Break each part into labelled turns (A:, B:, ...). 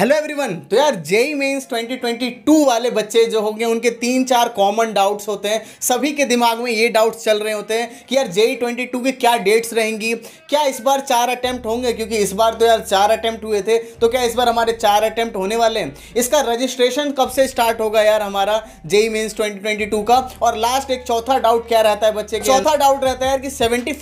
A: hello everyone तो यार JEE mains 2022 वाले बच्चे जो होंगे उनके तीन चार कॉमन डाउट्स होते हैं सभी के दिमाग में ये डाउट्स चल रहे होते हैं कि यार जेई 22 की क्या डेट्स रहेंगी क्या इस बार चार अटैम्प्ट होंगे क्योंकि इस बार तो यार चार अटैम्प्ट हुए थे तो क्या इस बार हमारे चार अटैम्प्ट होने वाले हैं इसका रजिस्ट्रेशन कब से स्टार्ट होगा यार हमारा जेई मेन्स ट्वेंटी का और लास्ट एक चौथा डाउट क्या रहता है बच्चे चौथा डाउट रहता है यार कि सेवेंटी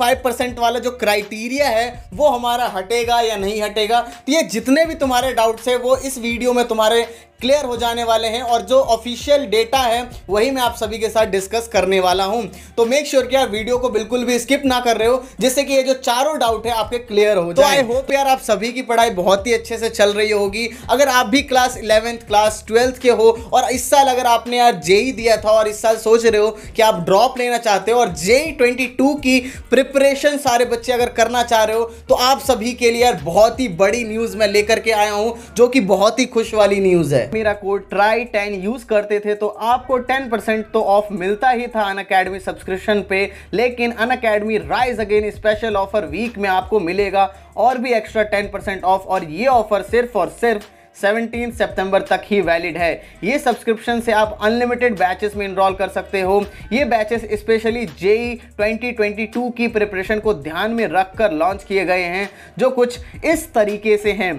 A: वाला जो क्राइटीरिया है वो हमारा हटेगा या नहीं हटेगा तो ये जितने भी तुम्हारे डाउट्स है वो वो इस वीडियो में तुम्हारे क्लियर हो जाने वाले हैं और जो ऑफिशियल डेटा है वही मैं आप सभी के साथ डिस्कस करने वाला हूं तो मेक श्योर sure कि आप वीडियो को बिल्कुल भी स्किप ना कर रहे हो जिससे कि ये जो चारों डाउट है आपके क्लियर हो तो आई होप यार आप सभी की पढ़ाई बहुत ही अच्छे से चल रही होगी अगर आप भी क्लास इलेवेंथ क्लास ट्वेल्थ के हो और इस साल अगर आपने यार जेई e दिया था और इस साल सोच रहे हो कि आप ड्रॉप लेना चाहते हो और जेई ट्वेंटी e की प्रिपरेशन सारे बच्चे अगर करना चाह रहे हो तो आप सभी के लिए यार बहुत ही बड़ी न्यूज़ मैं लेकर के आया हूँ जो कि बहुत ही खुश वाली न्यूज़ है मेरा कोड ट्राई टेन यूज करते थे तो आपको टेन परसेंट तो ऑफ मिलता ही था अन अकेडमी सब्सक्रिप्शन पे लेकिन Unacademy rise again special offer week में आपको मिलेगा और भी एक्स्ट्रा टेन परसेंट ऑफ और ये ऑफर सिर्फ और सिर्फ सेवनटीन सितंबर तक ही वैलिड है ये सब्सक्रिप्शन से आप अनलिमिटेड बैचेस में इनरोल कर सकते हो ये बैचेस स्पेशली जेई 2022 की प्रिपरेशन को ध्यान में रखकर लॉन्च किए गए हैं जो कुछ इस तरीके से हैं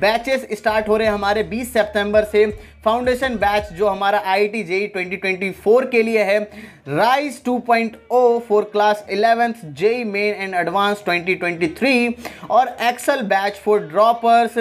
A: बैचेस स्टार्ट हो रहे हैं हमारे 20 सितंबर से फाउंडेशन बैच जो हमारा आई टी जेई 2024 के लिए है rise 2.0 for class eleventh JEE main and advance 2023 और excel batch for droppers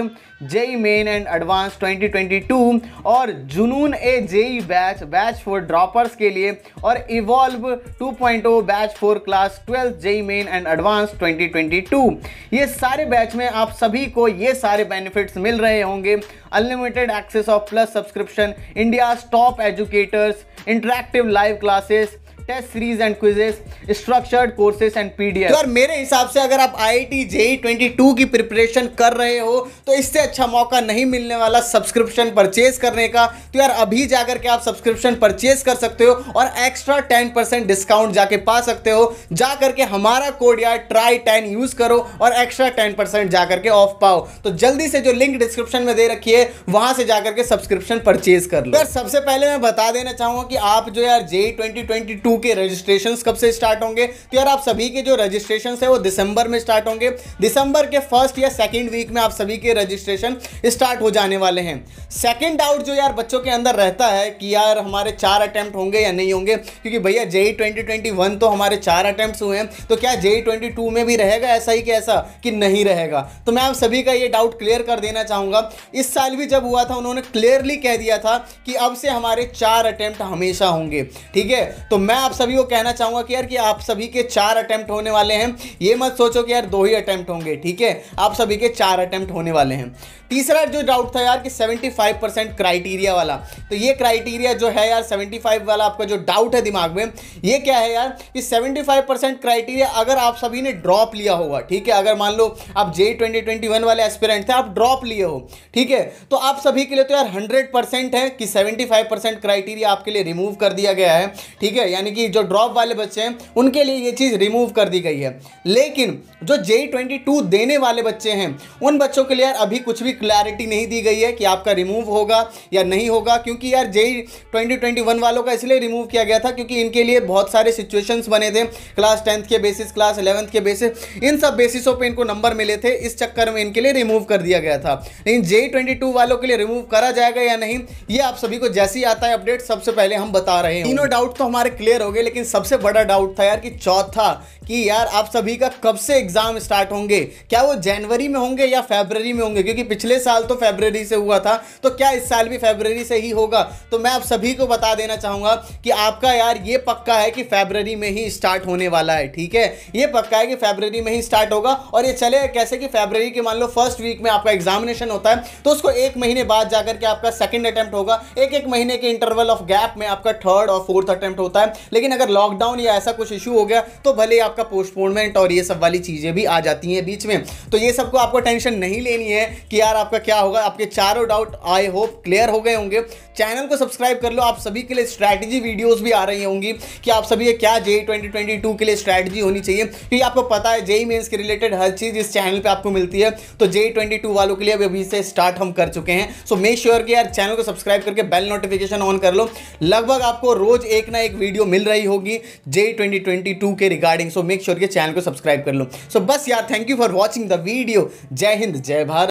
A: JEE main and advance 2022 और जुनून ए JEE batch batch for droppers के लिए और evolve 2.0 batch for class twelfth JEE main and advance 2022 ये सारे बैच में आप सभी को ये सारे बेनिफिट्स मिल रहे होंगे unlimited access of plus subscription subscription India top educators interactive live classes test series and quizzes structured courses and PDF यार मेरे हिसाब से अगर आप I T JEE twenty two की प्रिपरेशन कर रहे हो तो इससे अच्छा मौका नहीं मिलने वाला सब्सक्रिप्शन परचेज करने का तो यार अभी जाकर के आप सब्सक्रिप्शन परचेज कर सकते हो और एक्स्ट्रा टेन परसेंट डिस्काउंट जाके पा सकते हो जा करके हमारा कोड यार ट्राई टेन यूज करो और एक्स्ट्रा टेन परसेंट जा करके ऑफ पाओ तो जल्दी से जो लिंक डिस्क्रिप्शन में दे रखी है वहां से जाकर के सब्सक्रिप्शन परचेज कर लो तो यार सबसे पहले मैं बता देना चाहूंगा कि आप जो यार जेई ट्वेंटी टू के रजिस्ट्रेशन कब से स्टार्ट होंगे तो यार आप सभी के जो रजिस्ट्रेशन है वो दिसंबर में स्टार्ट होंगे दिसंबर के फर्स्ट या सेकेंड वीक में आप सभी के रजिस्ट्रेशन स्टार्ट हो जाने वाले हैं सेकेंड डाउट जो यार बच्चों के अंदर रहता है कि यार हमारे चार अटैम्प्ट होंगे या नहीं होंगे क्योंकि भैया जेई ट्वेंटी ट्वेंटी वन तो हमारे चार अटैम्प्ट हुए हैं तो क्या जेई ट्वेंटी टू में भी रहेगा ऐसा ही कि ऐसा कि नहीं रहेगा तो मैं आप सभी का ये डाउट क्लियर कर देना चाहूँगा इस साल भी जब हुआ था उन्होंने क्लियरली कह दिया था कि अब से हमारे चार अटैम्प्ट हमेशा होंगे ठीक है तो मैं आप सभी को कहना चाहूंगा कि यार कि आप सभी के चार अटेम्प्ट होने वाले हैं ये मत सोचो कि यार दो ही अटेम्प्ट होंगे ठीक है आप सभी के चार अटेम्प्ट होने वाले हैं तीसरा जो डाउट था यार कि 75 परसेंट क्राइटेरिया वाला तो ये क्राइटेरिया जो है यार 75 वाला आपका जो डाउट है दिमाग में ये क्या है यार कि 75 परसेंट क्राइटेरिया अगर आप सभी ने ड्रॉप लिया होगा ठीक है अगर मान लो आप जे ट्वेंटी वाले एस्पिरेंट थे आप ड्रॉप लिए हो ठीक है तो आप सभी के लिए तो यार हंड्रेड है कि सेवेंटी क्राइटेरिया आपके लिए रिमूव कर दिया गया है ठीक है यानी कि जो ड्रॉप वाले बच्चे हैं उनके लिए ये चीज़ रिमूव कर दी गई है लेकिन जो जे ट्वेंटी देने वाले बच्चे हैं उन बच्चों के लिए यार अभी कुछ भी कोई क्लैरिटी नहीं दी गई है कि आपका रिमूव होगा या नहीं होगा क्योंकि यार जेई 2021 वालों का इसलिए रिमूव किया गया था क्योंकि इनके लिए बहुत सारे सिचुएशंस बने थे क्लास टेंथ के बेसिस क्लास इलेवंथ के बेसिस इन सब बेसिसों पर इनको नंबर मिले थे इस चक्कर में इनके लिए रिमूव कर दिया गया था लेकिन जे ट्वेंटी वालों के लिए रिमूव करा जाएगा या नहीं ये आप सभी को जैसे ही आता है अपडेट सबसे पहले हम बता रहे हैं तीनों डाउट तो हमारे क्लियर हो गए लेकिन सबसे बड़ा डाउट था यार कि चौथा कि यार आप सभी का कब से एग्जाम स्टार्ट होंगे क्या वो जनवरी में होंगे या फेबररी में होंगे क्योंकि पिछले पिछले साल तो फेबररी से हुआ था तो क्या इस साल भी फेबररी से ही होगा तो मैं आप सभी को बता देना चाहूंगा कि आपका यार ये पक्का है कि फेबररी में ही स्टार्ट होने वाला है ठीक है ये पक्का है कि फेबररी में ही स्टार्ट होगा और ये चले कैसे कि फेबररी के मान लो फर्स्ट वीक में आपका एग्जामिनेशन होता है तो उसको एक महीने बाद जाकर के आपका सेकेंड अटैम्प्ट होगा एक एक महीने के इंटरवल ऑफ गैप में आपका थर्ड और फोर्थ अटैम्प्ट होता है लेकिन अगर लॉकडाउन या ऐसा कुछ इशू हो गया तो भले आपका पोस्टपोनमेंट और ये सब वाली चीज़ें भी आ जाती हैं बीच में तो ये सबको आपको टेंशन नहीं लेनी है कि यार यार आपका क्या होगा आपके चारों डाउट आई होप क्लियर हो गए होंगे चैनल को सब्सक्राइब कर लो आप सभी के लिए स्ट्रैटेजी वीडियोस भी आ रही होंगी कि आप सभी क्या जे ट्वेंटी के लिए स्ट्रैटेजी होनी चाहिए क्योंकि आपको पता है जेई मेन्स के रिलेटेड हर चीज़ इस चैनल पर आपको मिलती है तो जे वालों के लिए अभी से स्टार्ट हम कर चुके हैं सो मेक श्योर कि यार चैनल को सब्सक्राइब करके बेल नोटिफिकेशन ऑन कर लो लगभग आपको रोज एक ना एक वीडियो मिल रही होगी जे के रिगार्डिंग सो मेक श्योर के चैनल को सब्सक्राइब कर लो सो so, बस यार thank you for watching the video जय हिंद जय भारत